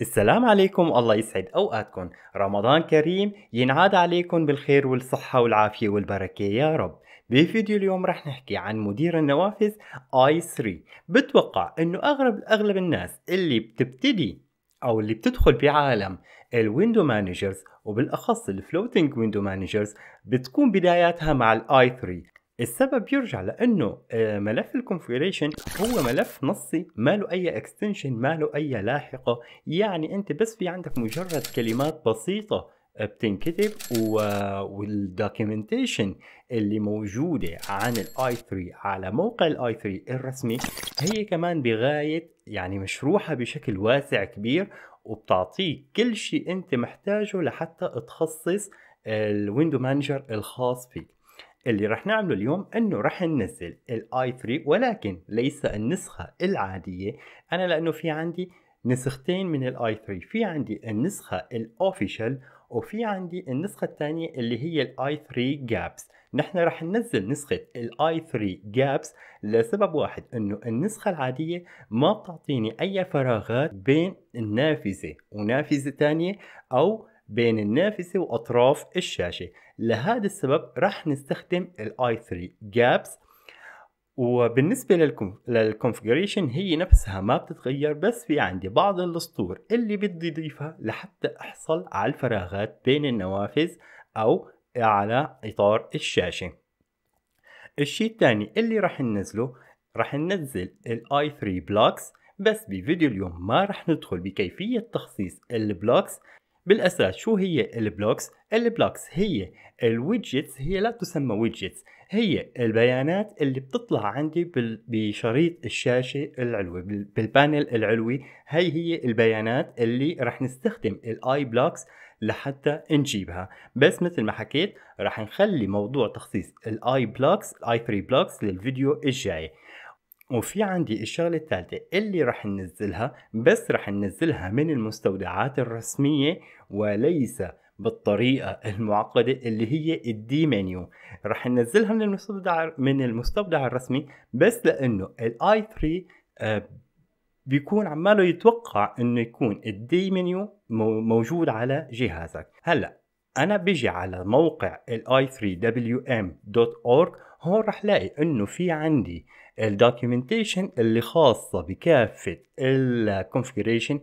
السلام عليكم الله يسعد اوقاتكم رمضان كريم ينعاد عليكم بالخير والصحة والعافية والبركة يا رب بفيديو اليوم رح نحكي عن مدير النوافذ اي 3 بتوقع انه اغلب اغلب الناس اللي بتبتدي او اللي بتدخل بعالم الويندو مانجرز وبالاخص الفلوتنج ويندو مانجرز بتكون بداياتها مع الاي 3 السبب يرجع لانه آه، ملف الكونفيجريشن هو ملف نصي ما له اي اكستنشن ما له اي لاحقه يعني انت بس في عندك مجرد كلمات بسيطه آه، بتنكتب والدوكيومنتيشن اللي موجودة عن الاي 3 على موقع الاي 3 الرسمي هي كمان بغاية يعني مشروحة بشكل واسع كبير وبتعطيك كل شيء انت محتاجه لحتى تخصص الويندو مانجر الخاص فيك اللي رح نعمله اليوم انه رح ننزل الاي 3 ولكن ليس النسخة العادية انا لانه في عندي نسختين من الاي 3 في عندي النسخة الاوفيشال وفي عندي النسخة الثانية اللي هي الاي 3 جابس نحن رح ننزل نسخة الاي 3 جابس لسبب واحد انه النسخة العادية ما بتعطيني اي فراغات بين النافذة ونافذة ثانية او بين النافذة وأطراف الشاشة لهذا السبب راح نستخدم i 3 gaps وبالنسبة للكونفجريشن هي نفسها ما بتتغير بس في عندي بعض الاسطور اللي بدي اضيفها لحتى احصل على الفراغات بين النوافذ او على اطار الشاشة الشيء الثاني اللي راح ننزله راح ننزل i 3 blocks بس بفيديو اليوم ما راح ندخل بكيفية تخصيص البلوكس بالأساس شو هي البلوكس؟ البلوكس هي الويدجتس هي لا تسمى ويدجتس هي البيانات اللي بتطلع عندي بشريط الشاشة العلوي بالبانل العلوي هي هي البيانات اللي رح نستخدم الاي بلوكس لحتى نجيبها بس مثل ما حكيت رح نخلي موضوع تخصيص الاي بلوكس الاي 3 بلوكس للفيديو الجاي وفي عندي الشغلة الثالثة اللي رح ننزلها بس رح ننزلها من المستودعات الرسمية وليس بالطريقة المعقدة اللي هي الدي منيو رح ننزلها من المستودع من المستودع الرسمي بس لأنه الاي 3 آه، بيكون عماله يتوقع انه يكون الدي منيو موجود على جهازك هلا انا بيجي على موقع i 3 wm.org هون رح لاقي انه في عندي الدوكيومنتيشن اللي خاصة بكافة الكونفيجريشن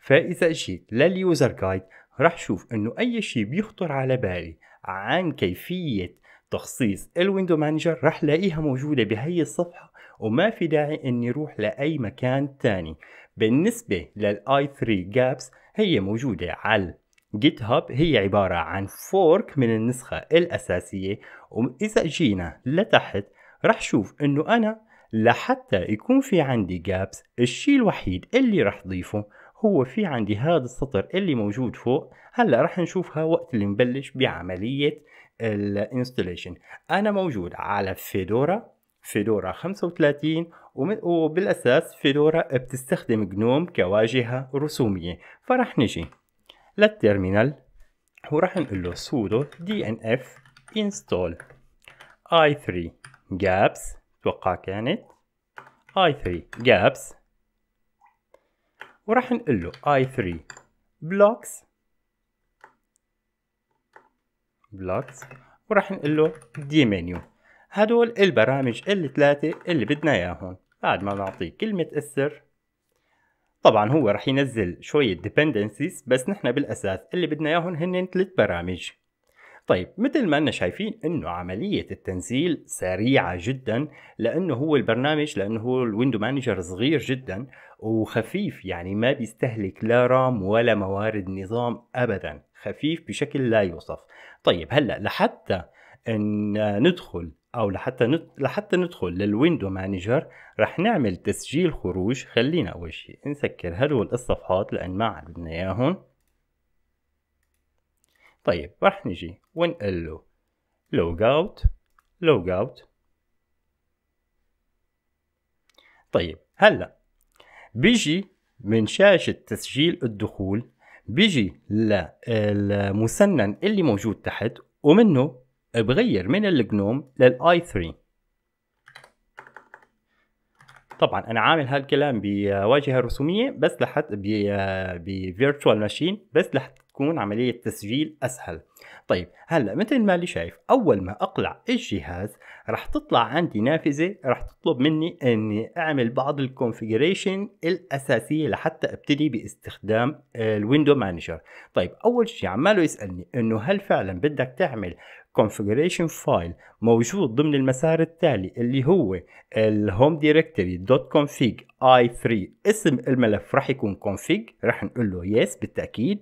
فاذا جيت لليوزر جايد رح شوف انه اي شيء بيخطر على بالي عن كيفية تخصيص الويندو مانجر رح لاقيها موجودة بهي الصفحة وما في داعي اني روح لاي مكان تاني بالنسبة للاي 3 جابس هي موجودة على جيت هاب هي عبارة عن فورك من النسخة الأساسية وإذا جينا لتحت رح شوف إنه أنا لحتى يكون في عندي جابس الشيء الوحيد اللي رح ضيفه هو في عندي هذا السطر اللي موجود فوق هلا رح نشوفها وقت اللي نبلش بعملية الانستليشن انا موجود على فيدورا فيدورا 35 وبالاساس فيدورا بتستخدم جنوم كواجهة رسومية فرح نجي للترمينال وراح نقول له sudo dnf install i3 gaps اتوقع كانت i3 gaps وراح نقول له i3 blocks blocks وراح نقول له دي هدول البرامج الثلاثة اللي بدنا اياهم بعد ما نعطيه كلمة السر طبعا هو رح ينزل شوية dependencies بس نحن بالأساس اللي بدنا إياهم هن ثلاث برامج طيب مثل ما أنا شايفين إنه عملية التنزيل سريعة جدا لأنه هو البرنامج لأنه هو الويندو مانجر صغير جدا وخفيف يعني ما بيستهلك لا رام ولا موارد نظام أبدا خفيف بشكل لا يوصف طيب هلأ لحتى أن ندخل او لحتى لحتى ندخل للويندو مانجر رح نعمل تسجيل خروج خلينا اول شيء نسكر هدول الصفحات لان ما بدنا اياهم طيب رح نجي ونقول له لوج اوت لوج اوت طيب هلا بيجي من شاشة تسجيل الدخول بيجي للمسنن اللي موجود تحت ومنه بغير من الجنوم للاي 3 طبعا انا عامل هالكلام بواجهه رسوميه بس ب بفيرتشوال ماشين بس لحتى تكون عمليه تسجيل اسهل طيب هلا مثل ما اللي شايف اول ما اقلع الجهاز راح تطلع عندي نافذه راح تطلب مني اني اعمل بعض الكونفجريشن الاساسيه لحتى ابتدي باستخدام الويندو مانجر طيب اول شيء عماله يسالني انه هل فعلا بدك تعمل configuration file موجود ضمن المسار التالي اللي هو الهوم directory config i3 اسم الملف راح يكون config راح نقول له yes بالتاكيد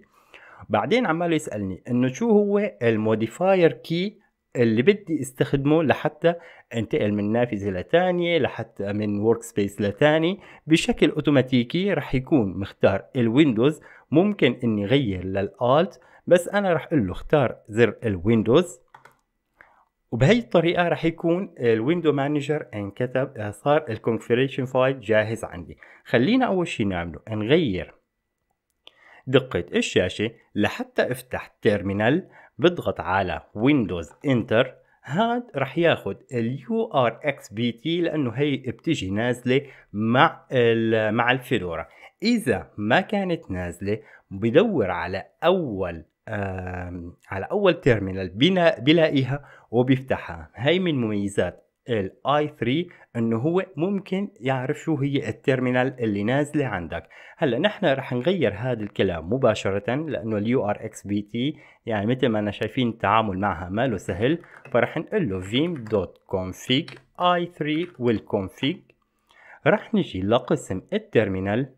بعدين عمال يسالني انه شو هو الموديفاير كي اللي بدي استخدمه لحتى انتقل من نافذة لتانية لحتى من ورك سبيس لتاني بشكل اوتوماتيكي رح يكون مختار الويندوز ممكن اني غير للالت بس انا رح اقول له اختار زر الويندوز وبهي الطريقه راح يكون الويندو مانجر انكتب صار الكونفيريشن فايل جاهز عندي خلينا اول شيء نعمله نغير دقة الشاشة لحتى افتح تيرمينال بضغط على ويندوز انتر هاد رح ياخذ اليو ار اكس بي تي لانه هي بتجي نازلة مع مع الفيدورا اذا ما كانت نازلة بدور على اول على أول تيرمينال بنا بلاقيها وبيفتحها هاي من مميزات الاي 3 انه هو ممكن يعرف شو هي التيرمينال اللي نازله عندك هلا نحن رح نغير هذا الكلام مباشره لانه اليو ار اكس بي تي يعني مثل ما انا شايفين التعامل معها ماله سهل فرح نقول له فيم دوت كونفيج i 3 والconfig رح نجي لقسم التيرمينال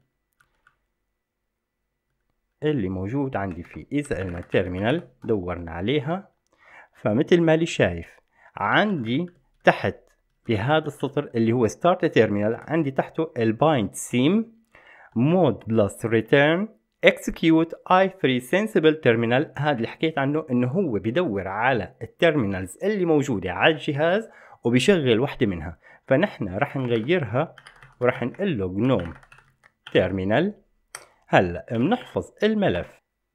اللي موجود عندي في قلنا التيرمينال دورنا عليها فمثل ما اللي شايف عندي تحت بهذا السطر اللي هو ستارت تيرمينال عندي تحته البايند سيم مود بلس ريتيرن اكسكيوت اي 3 سنسبل تيرمينال هذا اللي حكيت عنه انه هو بدور على التيرمينالز اللي موجوده على الجهاز وبيشغل وحده منها فنحن راح نغيرها وراح نقول له جنوم تيرمينال هلا بنحفظ الملف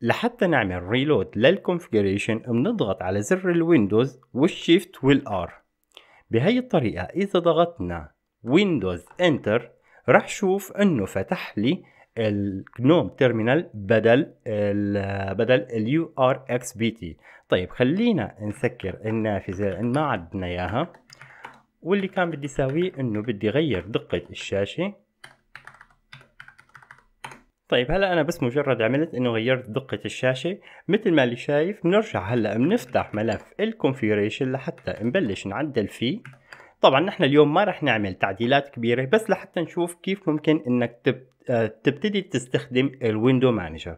لحتى نعمل ريلود للكونفجريشن بنضغط على زر الويندوز والشيفت والار بهي الطريقة إذا ضغطنا ويندوز انتر راح شوف انه فتح لي الجنوم تيرمينال بدل ال بدل اليو ار اكس بي تي طيب خلينا نسكر النافذة لأن ما عدنا إياها واللي كان بدي ساويه انه بدي اغير دقة الشاشة طيب هلا انا بس مجرد عملت انه غيرت دقة الشاشة مثل ما اللي شايف بنرجع هلا بنفتح ملف الكونفيجريشن لحتى نبلش نعدل فيه طبعا نحن اليوم ما رح نعمل تعديلات كبيرة بس لحتى نشوف كيف ممكن انك آه، تبتدي تستخدم الويندو مانجر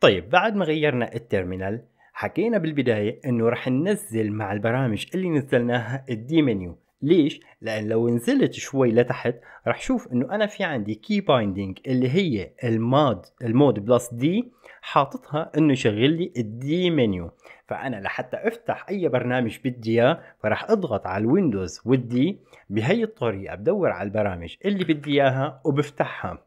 طيب بعد ما غيرنا التيرمينال حكينا بالبداية انه رح ننزل مع البرامج اللي نزلناها الدي منيو ليش؟ لان لو نزلت شوي لتحت رح شوف انه انا في عندي كي بايندينج اللي هي المود المود بلس دي حاططها انه يشغل لي الدي منيو فانا لحتى افتح اي برنامج بدي اياه فرح اضغط على الويندوز والدي بهي الطريقه بدور على البرامج اللي بدي اياها وبفتحها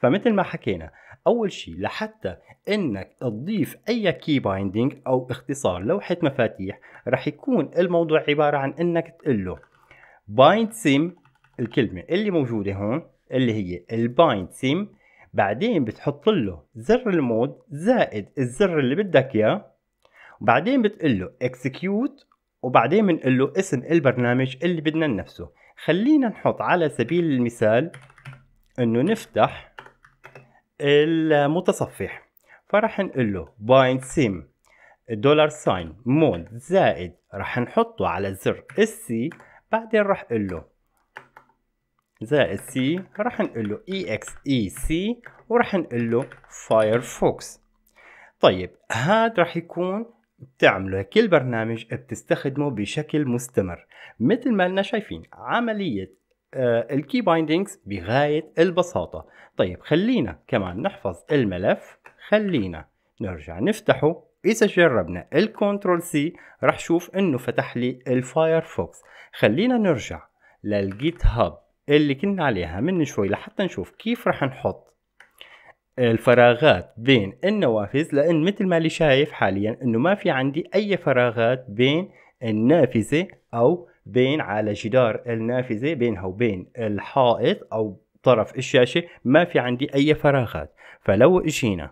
فمثل ما حكينا اول شيء لحتى انك تضيف اي كي بايندينج او اختصار لوحه مفاتيح رح يكون الموضوع عباره عن انك تقول له بايند سيم الكلمه اللي موجوده هون اللي هي البايند سيم بعدين بتحط له زر المود زائد الزر اللي بدك اياه وبعدين بتقول له اكسكيوت وبعدين بنقول له اسم البرنامج اللي بدنا نفسه خلينا نحط على سبيل المثال انه نفتح المتصفح فرح نقول له بايند سيم دولار ساين مود زائد رح نحطه على زر السي بعدين راح اقول له زائد سي راح نقول له اي اكس اي سي وراح نقول له فايرفوكس طيب هاد راح يكون بتعمله كل برنامج بتستخدمه بشكل مستمر مثل ما لنا شايفين عملية آه، الكي بايندينجز بغاية البساطة طيب خلينا كمان نحفظ الملف خلينا نرجع نفتحه اذا جربنا الكنترول سي رح شوف انه فتح لي الفايرفوكس خلينا نرجع للجيت هاب اللي كنا عليها من شوي لحتى نشوف كيف رح نحط الفراغات بين النوافذ لان مثل ما اللي شايف حاليا انه ما في عندي اي فراغات بين النافذة او بين على جدار النافذة بينها وبين الحائط او طرف الشاشة ما في عندي اي فراغات فلو اجينا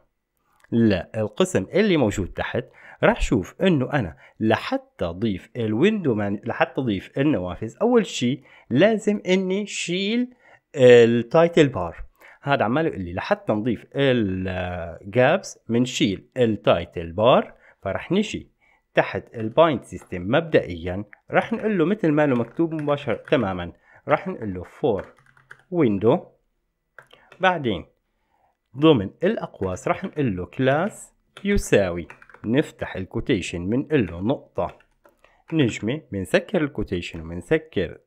لا القسم اللي موجود تحت راح شوف انه انا لحتى اضيف الويندو مان لحتى اضيف النوافذ اول شيء لازم اني شيل التايتل بار هذا عمال يقول لي لحتى نضيف الجابس بنشيل التايتل بار فراح نجي تحت البايند سيستم مبدئيا راح نقول له مثل ما له مكتوب مباشر تماما راح نقول له فور ويندو بعدين ضمن الأقواس راح نقول له كلاس يساوي نفتح الكوتيشن من له نقطة نجمة بنسكر الكوتيشن وبنسكر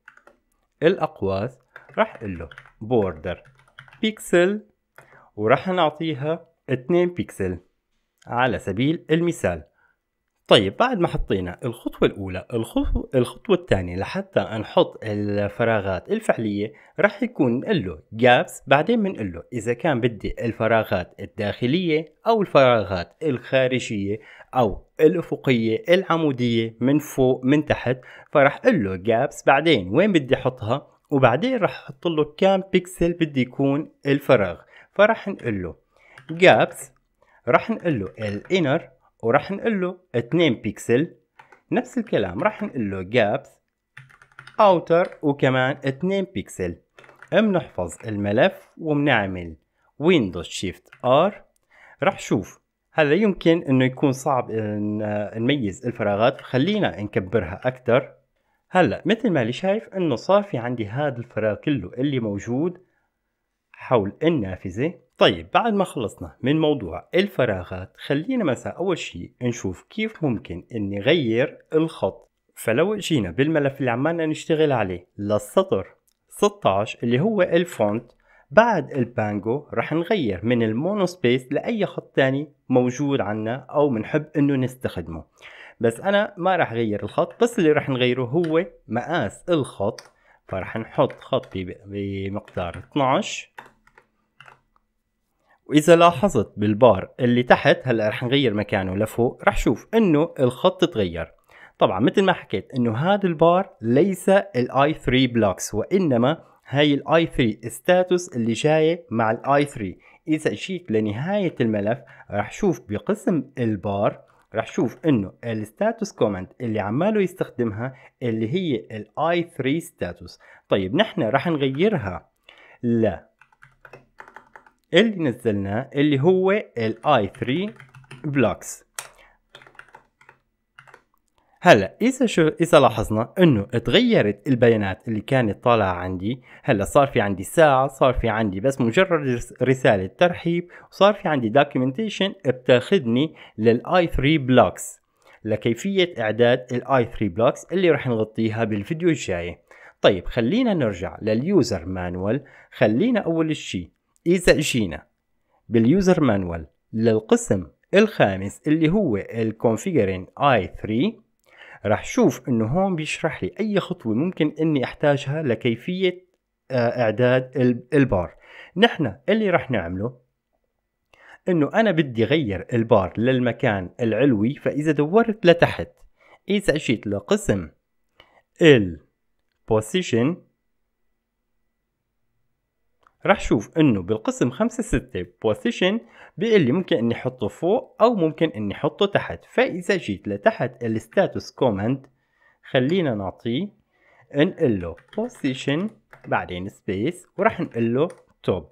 الأقواس راح نقول له بوردر بيكسل وراح نعطيها 2 بيكسل على سبيل المثال طيب بعد ما حطينا الخطوة الأولى الخطوة, الخطوة الثانية لحتى نحط الفراغات الفعلية راح يكون نقول له gaps بعدين بنقول له إذا كان بدي الفراغات الداخلية أو الفراغات الخارجية أو الأفقية العمودية من فوق من تحت فراح أقول له gaps بعدين وين بدي أحطها وبعدين راح أحط له كام بيكسل بدي يكون الفراغ فراح نقول له gaps راح نقول له الانر وراح نقول له 2 بيكسل نفس الكلام راح نقول له جابس اوتر وكمان 2 بيكسل بنحفظ الملف وبنعمل ويندوز شيفت ار راح شوف هذا يمكن انه يكون صعب إن نميز الفراغات خلينا نكبرها اكثر هلا مثل ما اللي شايف انه صار في عندي هذا الفراغ كله اللي موجود حول النافذه طيب بعد ما خلصنا من موضوع الفراغات خلينا مثلا أول شيء نشوف كيف ممكن اني غير الخط فلو جينا بالملف اللي عمالنا نشتغل عليه للسطر 16 اللي هو الفونت بعد البانجو رح نغير من المونو سبيس لأي خط تاني موجود عنا أو بنحب إنه نستخدمه بس أنا ما رح غير الخط بس اللي رح نغيره هو مقاس الخط فرح نحط خطي بمقدار 12 واذا لاحظت بالبار اللي تحت هلا رح نغير مكانه لفوق رح شوف انه الخط تغير طبعا مثل ما حكيت انه هذا البار ليس i 3 بلوكس وانما هاي i 3 ستاتوس اللي جايه مع i 3 اذا جيت لنهايه الملف رح شوف بقسم البار رح شوف انه status comment اللي عماله يستخدمها اللي هي i 3 status. طيب نحن رح نغيرها لـ اللي نزلناه اللي هو ال i 3 بلوكس هلا اذا شو اذا لاحظنا انه تغيرت البيانات اللي كانت طالعه عندي هلا صار في عندي ساعه صار في عندي بس مجرد رساله ترحيب وصار في عندي documentation بتاخذني لل i 3 بلوكس لكيفيه اعداد ال i 3 بلوكس اللي رح نغطيها بالفيديو الجاي طيب خلينا نرجع لليوزر مانوال خلينا اول شيء إذا جينا باليوزر مانوال للقسم الخامس اللي هو الكونفيجرين اي 3 راح شوف انه هون بيشرح لي اي خطوه ممكن اني احتاجها لكيفيه آه، اعداد البار نحن اللي راح نعمله انه انا بدي غير البار للمكان العلوي فاذا دورت لتحت اذا اجيت لقسم position راح شوف انه بالقسم خمسة ستة بوزيشن بيقول لي ممكن اني احطه فوق او ممكن اني احطه تحت فاذا جيت لتحت الستاتوس كومنت خلينا نعطيه نقول له بوزيشن بعدين سبيس وراح نقول له توب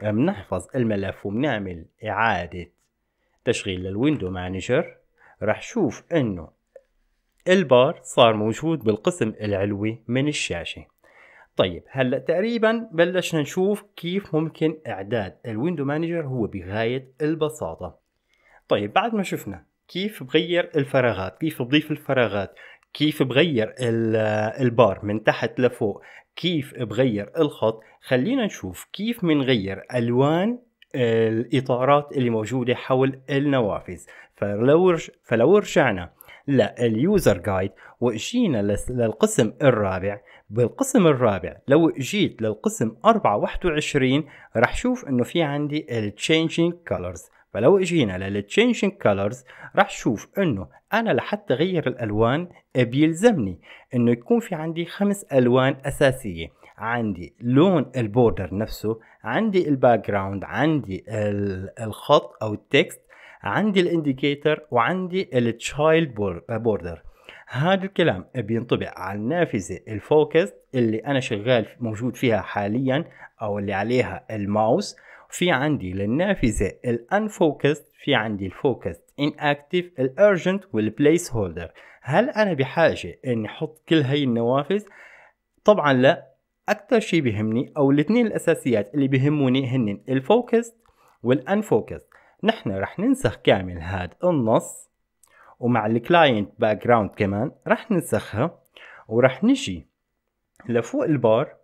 بنحفظ الملف وبنعمل اعادة تشغيل للويندو مانجر راح شوف انه البار صار موجود بالقسم العلوي من الشاشة طيب هلا تقريبا بلشنا نشوف كيف ممكن اعداد الويندو مانجر هو بغايه البساطه طيب بعد ما شفنا كيف بغير الفراغات كيف بضيف الفراغات كيف بغير البار من تحت لفوق كيف بغير الخط خلينا نشوف كيف بنغير الوان الاطارات اللي موجوده حول النوافذ فلو فلو رجعنا لليوزر جايد واجينا للقسم الرابع بالقسم الرابع لو جيت للقسم 421 رح شوف انه في عندي التشينجينج كولرز فلو اجينا للتشينجينج كولرز رح شوف انه انا لحتى غير الالوان بيلزمني انه يكون في عندي خمس الوان اساسيه عندي لون البوردر نفسه عندي الباك جراوند عندي الخط او التكست عندي الانديكيتر وعندي التشايلد بوردر هذا الكلام بينطبق على النافذة الفوكس اللي أنا شغال موجود فيها حاليا أو اللي عليها الماوس في عندي للنافذة الانفوكس في عندي ان inactive الارجنت والبليس هولدر هل أنا بحاجة إني أحط كل هاي النوافذ؟ طبعا لا أكثر شيء بهمني أو الاثنين الأساسيات اللي بهموني هن الفوكس والانفوكس نحن رح ننسخ كامل هاد النص ومع الكلاينت باك جراوند كمان رح ننسخها ورح نجي لفوق البار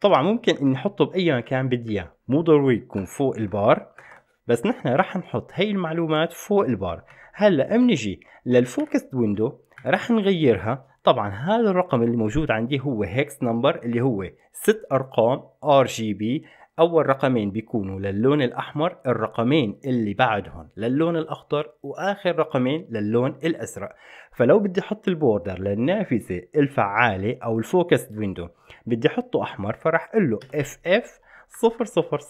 طبعا ممكن اني احطه باي مكان بدي اياه مو ضروري يكون فوق البار بس نحن رح نحط هي المعلومات فوق البار هلا بنجي للفوكس ويندو رح نغيرها طبعا هذا الرقم اللي موجود عندي هو هيكس نمبر اللي هو ست ارقام ار جي بي اول رقمين بيكونوا للون الاحمر الرقمين اللي بعدهم للون الاخضر واخر رقمين للون الازرق فلو بدي احط البوردر للنافذه الفعاله او الفوكس ويندو بدي احطه احمر فراح اقول له اف اف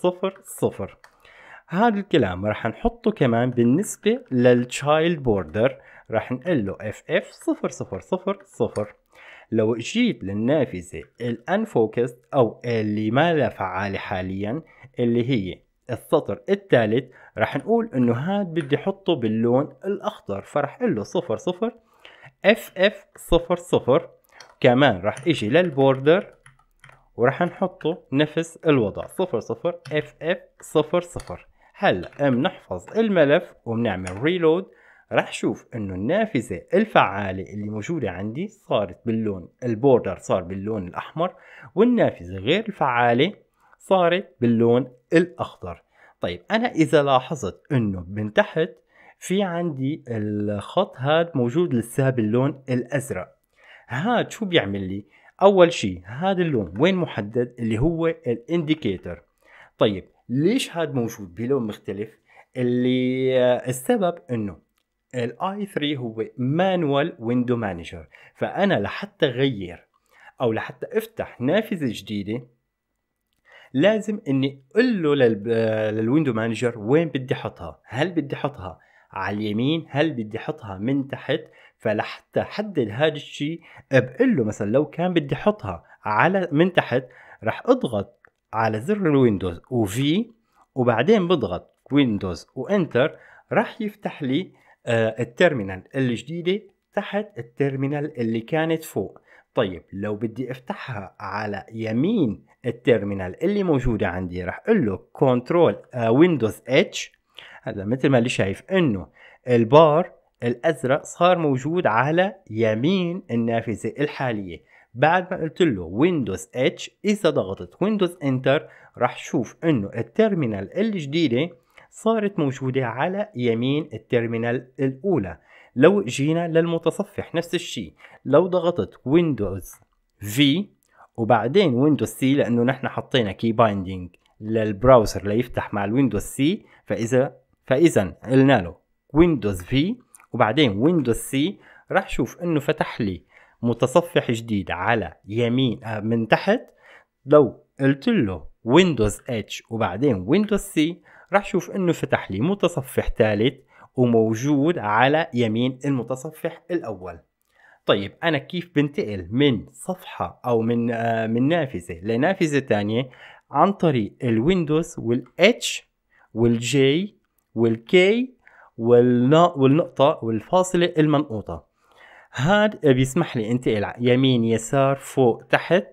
0000 هذا الكلام راح نحطه كمان بالنسبه للتشايلد بوردر راح نقول له اف اف 0000 لو جيت للنافذة unfocused أو اللي ما لا فعالة حاليا اللي هي السطر الثالث رح نقول انه هاد بدي احطه باللون الاخضر فرح قله صفر صفر اف اف صفر صفر كمان رح اجي للبوردر ورح نحطه نفس الوضع صفر صفر اف اف صفر صفر هلا بنحفظ الملف وبنعمل ريلود راح شوف انه النافذة الفعالة اللي موجودة عندي صارت باللون البوردر صار باللون الاحمر والنافذة غير الفعالة صارت باللون الاخضر طيب انا اذا لاحظت انه من تحت في عندي الخط هاد موجود لسه باللون الازرق هاد شو بيعمل لي اول شيء هذا اللون وين محدد اللي هو الانديكيتر طيب ليش هاد موجود بلون مختلف اللي آه، السبب انه الاي 3 هو مانوال ويندو مانجر فانا لحتى غير او لحتى افتح نافذه جديده لازم اني اقول له للويندو مانجر وين بدي احطها هل بدي احطها على اليمين هل بدي احطها من تحت فلحتى احدد هذا الشيء بقول له مثلا لو كان بدي احطها على من تحت راح اضغط على زر الويندوز وفي وبعدين بضغط ويندوز وانتر راح يفتح لي آه، التيرمينال الجديده تحت التيرمينال اللي كانت فوق طيب لو بدي افتحها على يمين التيرمينال اللي موجوده عندي راح اقول له كنترول آه، ويندوز اتش هلا مثل ما اللي شايف انه البار الازرق صار موجود على يمين النافذه الحاليه بعد ما قلت له ويندوز اتش اذا ضغطت ويندوز انتر راح شوف انه التيرمينال الجديده صارت موجودة على يمين التيرمينال الأولى لو جينا للمتصفح نفس الشيء لو ضغطت ويندوز V وبعدين ويندوز سي لأنه نحن حطينا كي بايندينج للبراوزر ليفتح مع الويندوز سي فإذا فإذا قلنا له ويندوز في وبعدين ويندوز سي راح شوف انه فتح لي متصفح جديد على يمين آه، من تحت لو قلت له ويندوز اتش وبعدين ويندوز سي راح شوف انه فتح لي متصفح ثالث وموجود على يمين المتصفح الاول طيب انا كيف بنتقل من صفحه او من آه من نافذه لنافذه ثانيه عن طريق الويندوز والاتش والجي والكي والنقطه والفاصله المنقوطه هاد بيسمح لي انتقل يمين يسار فوق تحت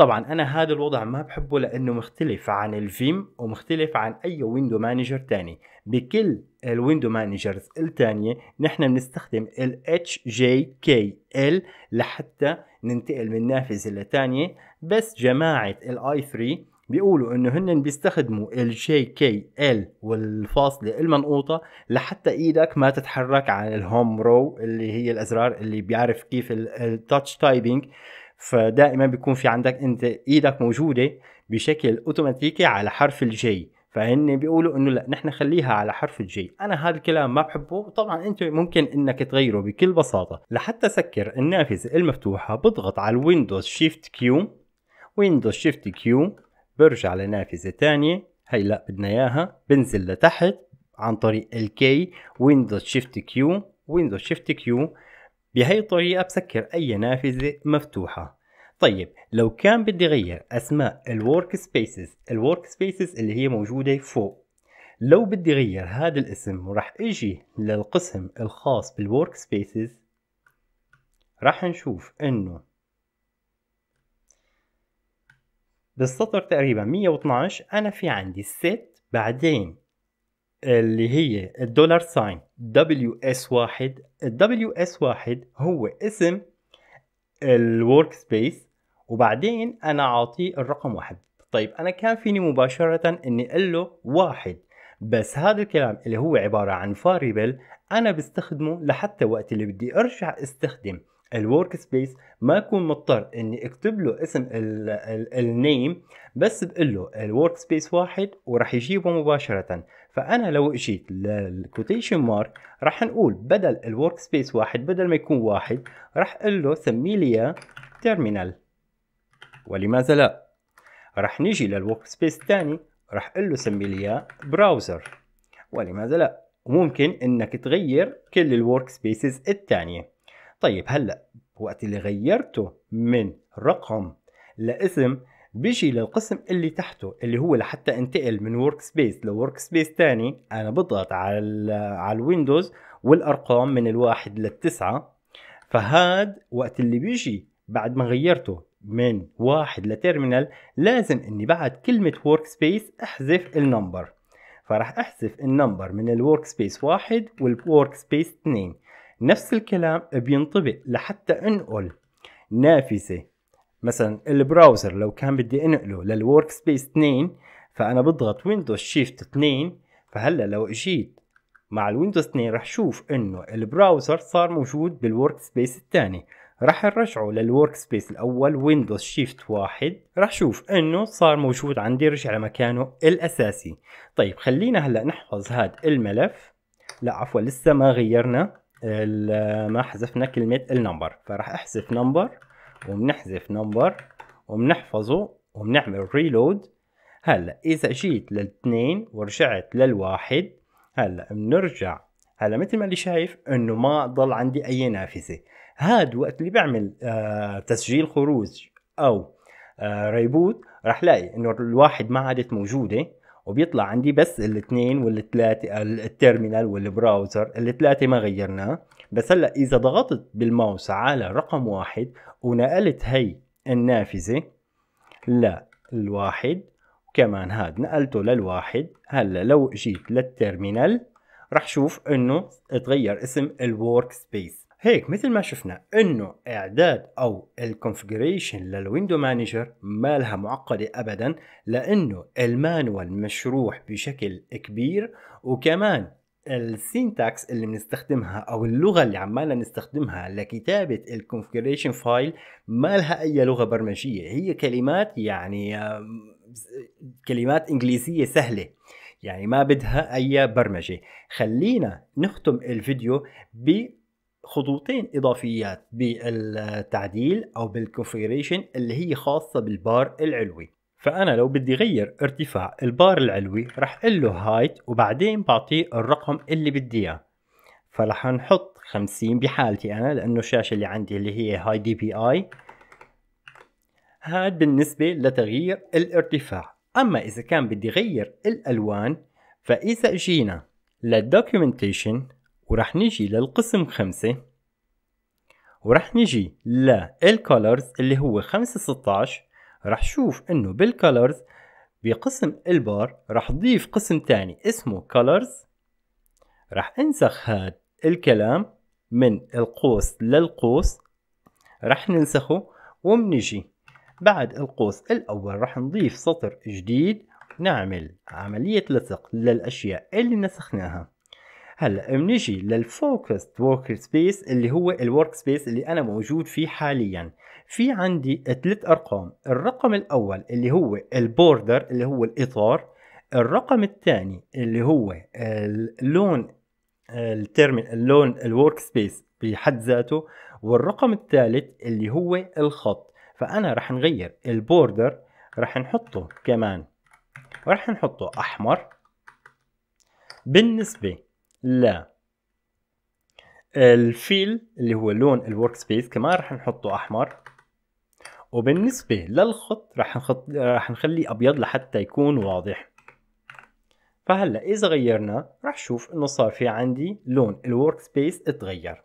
طبعا انا هذا الوضع ما بحبه لانه مختلف عن الفيم ومختلف عن اي ويندو مانجر تاني بكل الويندو مانجرز التانية نحن بنستخدم ال HJKL لحتى ننتقل من نافذة لتانية بس جماعة ال i3 بيقولوا انه هن بيستخدموا جي كي ال والفاصله المنقوطه لحتى ايدك ما تتحرك عن الهوم رو اللي هي الازرار اللي بيعرف كيف التاتش تايبنج فدائما بيكون في عندك انت ايدك موجوده بشكل اوتوماتيكي على حرف الجي فهن بيقولوا انه لا نحن خليها على حرف الجي انا هذا الكلام ما بحبه طبعا انت ممكن انك تغيره بكل بساطه لحتى سكر النافذه المفتوحه بضغط على الويندوز شيفت كيو ويندوز شيفت كيو برجع لنافذه ثانيه هي لا بدنا اياها بنزل لتحت عن طريق الكي ويندوز شيفت كيو ويندوز شيفت كيو بهاي الطريقة بسكر أي نافذة مفتوحة طيب لو كان بدي غير أسماء الورك سبيسز الورك سبيسز اللي هي موجودة فوق لو بدي غير هذا الاسم ورح اجي للقسم الخاص بالورك سبيسز رح نشوف انه بالسطر تقريبا 112 انا في عندي set بعدين اللي هي الدولار ساين دبليو اس واحد الدبليو اس واحد هو اسم الورك سبيس وبعدين انا اعطيه الرقم واحد طيب انا كان فيني مباشرة اني اقول له واحد بس هذا الكلام اللي هو عبارة عن فاريبل انا بستخدمه لحتى وقت اللي بدي ارجع استخدم الورك سبيس ما اكون مضطر اني اكتب له اسم النيم بس بقول له الورك سبيس واحد وراح يجيبه مباشره فانا لو اجيت للكوتيشن مارك راح نقول بدل الورك سبيس واحد بدل ما يكون واحد راح اقول له سمي لي تيرمينال ولماذا لا راح نيجي للورك سبيس الثاني راح اقول له سمي لي براوزر ولماذا لا وممكن انك تغير كل الورك سبيسز الثانيه طيب هلا وقت اللي غيرته من رقم لاسم بيجي للقسم اللي تحته اللي هو لحتى انتقل من ورك سبيس لورك سبيس ثاني انا بضغط على على الويندوز والارقام من الواحد للتسعه فهاد وقت اللي بيجي بعد ما غيرته من واحد لتيرمينال لازم اني بعد كلمة ورك سبيس احذف النمبر فراح احذف النمبر من الورك سبيس واحد والورك سبيس اثنين نفس الكلام بينطبق لحتى انقل نافذه مثلا البراوزر لو كان بدي انقله للورك سبيس 2 فانا بضغط ويندوز شيفت 2 فهلا لو اجيت مع الويندوز 2 رح شوف انه البراوزر صار موجود بالورك سبيس الثاني رح نرجعه للورك سبيس الاول ويندوز شيفت واحد رح شوف انه صار موجود عندي رجع لمكانه الاساسي طيب خلينا هلا نحفظ هذا الملف لا عفوا لسه ما غيرنا ما حذفنا كلمة النمبر فراح احذف نمبر وبنحذف نمبر وبنحفظه وبنعمل ريلود هلا اذا جيت للاثنين ورجعت للواحد هلا بنرجع هلا مثل ما اللي شايف انه ما ضل عندي اي نافذه هاد وقت اللي بعمل آه تسجيل خروج او آه ريبوت راح لاقي انه الواحد ما عادت موجوده وبيطلع عندي بس الاثنين والثلاثه التيرمينال والبراوزر الثلاثه ما غيرناه بس هلا اذا ضغطت بالماوس على رقم واحد ونقلت هي النافذه للواحد وكمان هاد نقلته للواحد هلا لو جيت للتيرمينال رح شوف انه تغير اسم الورك سبيس هيك مثل ما شفنا انه اعداد او الكونفجريشن للويندو مانجر ما لها معقدة ابدا لانه المانوال مشروح بشكل كبير وكمان السينتاكس اللي بنستخدمها او اللغه اللي عمالنا نستخدمها لكتابه الكونفجريشن فايل ما لها اي لغه برمجيه هي كلمات يعني كلمات انجليزيه سهله يعني ما بدها اي برمجه خلينا نختم الفيديو ب خطوتين اضافيات بالتعديل او بالكونفيجريشن اللي هي خاصه بالبار العلوي فانا لو بدي غير ارتفاع البار العلوي راح اقول له هايت وبعدين بعطيه الرقم اللي بدي اياه فرح نحط 50 بحالتي انا لانه الشاشه اللي عندي اللي هي هاي دي بي اي هاد بالنسبه لتغيير الارتفاع اما اذا كان بدي غير الالوان فاذا جينا للدوكيومنتيشن ورح نجي للقسم خمسة ورح نجي للكولرز اللي هو خمسة ستاش رح شوف انه بالكولرز بقسم البار رح ضيف قسم تاني اسمه colors رح انسخ هاد الكلام من القوس للقوس رح ننسخه وبنجي بعد القوس الأول رح نضيف سطر جديد نعمل عملية لصق للأشياء اللي نسخناها هلا بنيجي للفوكست ورك سبيس اللي هو الورك سبيس اللي انا موجود فيه حاليا في عندي ثلاث ارقام الرقم الاول اللي هو البوردر اللي هو الاطار الرقم الثاني اللي هو اللون الترمين اللون الورك سبيس بحد ذاته والرقم الثالث اللي هو الخط فانا رح نغير البوردر رح نحطه كمان راح نحطه احمر بالنسبه لا الفيل اللي هو لون الورك سبيس كمان راح نحطه احمر وبالنسبه للخط راح نخط راح نخليه ابيض لحتى يكون واضح فهلا اذا غيرنا راح شوف انه صار في عندي لون الورك سبيس اتغير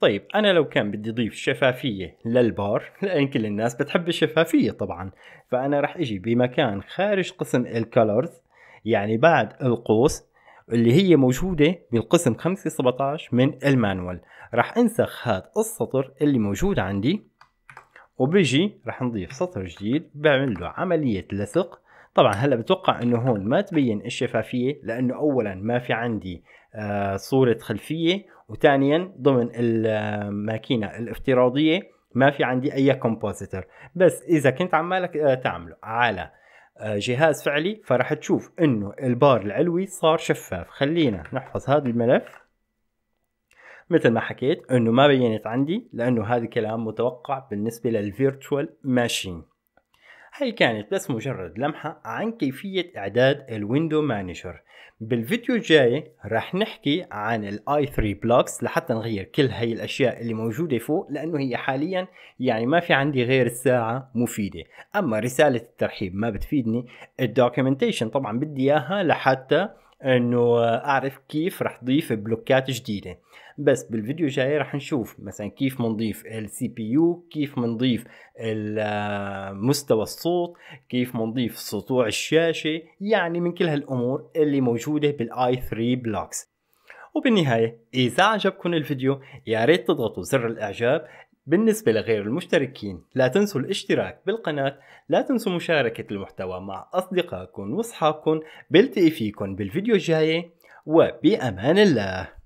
طيب انا لو كان بدي اضيف شفافيه للبار لان كل الناس بتحب الشفافيه طبعا فانا راح اجي بمكان خارج قسم الكالرز يعني بعد القوس اللي هي موجودة بالقسم 517 من المانوال راح انسخ هذا السطر اللي موجود عندي وبيجي راح نضيف سطر جديد بعمل له عملية لصق طبعا هلا بتوقع انه هون ما تبين الشفافية لانه اولا ما في عندي آه، صورة خلفية وثانيا ضمن الماكينة الافتراضية ما في عندي اي كومبوزيتر بس اذا كنت عمالك آه، تعمله على آه، جهاز فعلي فراح تشوف انه البار العلوي صار شفاف خلينا نحفظ هذا الملف مثل ما حكيت انه ما بينت عندي لانه هذا كلام متوقع بالنسبه للفيرتشوال ماشين هي كانت بس مجرد لمحة عن كيفية إعداد الويندو مانجر بالفيديو الجاي رح نحكي عن i 3 بلوكس لحتى نغير كل هاي الأشياء اللي موجودة فوق لأنه هي حاليا يعني ما في عندي غير الساعة مفيدة أما رسالة الترحيب ما بتفيدني الدوكيومنتيشن طبعا بدي إياها لحتى انه اعرف كيف راح ضيف بلوكات جديده بس بالفيديو الجاي راح نشوف مثلا كيف منضيف السي بي يو كيف منضيف آه، مستوى الصوت كيف منضيف سطوع الشاشه يعني من كل هالامور اللي موجوده بالاي 3 بلوكس وبالنهايه اذا عجبكم الفيديو يا ريت تضغطوا زر الاعجاب بالنسبة لغير المشتركين لا تنسوا الاشتراك بالقناة لا تنسوا مشاركة المحتوى مع أصدقائكم وأصحابكم بلتقي فيكم بالفيديو الجاي وبأمان الله